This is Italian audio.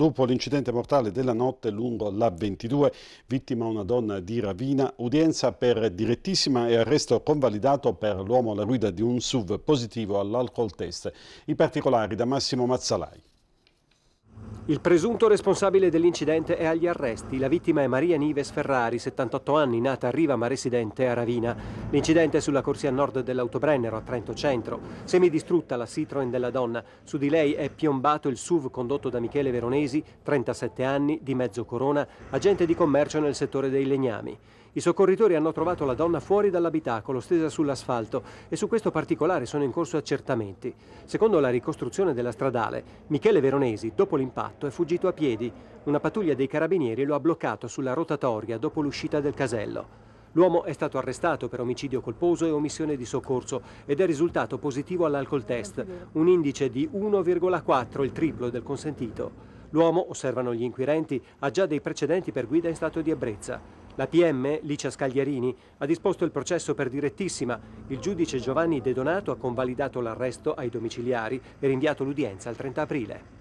Dopo l'incidente mortale della notte lungo la 22, vittima una donna di Ravina, udienza per direttissima e arresto convalidato per l'uomo alla guida di un SUV positivo all'alcol test. I particolari da Massimo Mazzalai. Il presunto responsabile dell'incidente è agli arresti. La vittima è Maria Nives Ferrari, 78 anni, nata a Riva ma residente a Ravina. L'incidente è sulla corsia nord dell'Autobrennero a Trento Centro. Semidistrutta la Citroen della donna. Su di lei è piombato il SUV condotto da Michele Veronesi, 37 anni, di mezzo corona, agente di commercio nel settore dei legnami. I soccorritori hanno trovato la donna fuori dall'abitacolo, stesa sull'asfalto e su questo particolare sono in corso accertamenti. Secondo la ricostruzione della stradale, Michele Veronesi, dopo l'impatto, motovedetto è fuggito a piedi. Una pattuglia dei carabinieri lo ha bloccato sulla rotatoria dopo l'uscita del casello. L'uomo è stato arrestato per omicidio colposo e omissione di soccorso ed è risultato positivo all'alcol test, un indice di 1,4, il triplo del consentito. L'uomo, osservano gli inquirenti, ha già dei precedenti per guida in stato di ebbrezza. La PM, Licia Scagliarini, ha disposto il processo per direttissima. Il giudice Giovanni De Donato ha convalidato l'arresto ai domiciliari e rinviato l'udienza il 30 aprile.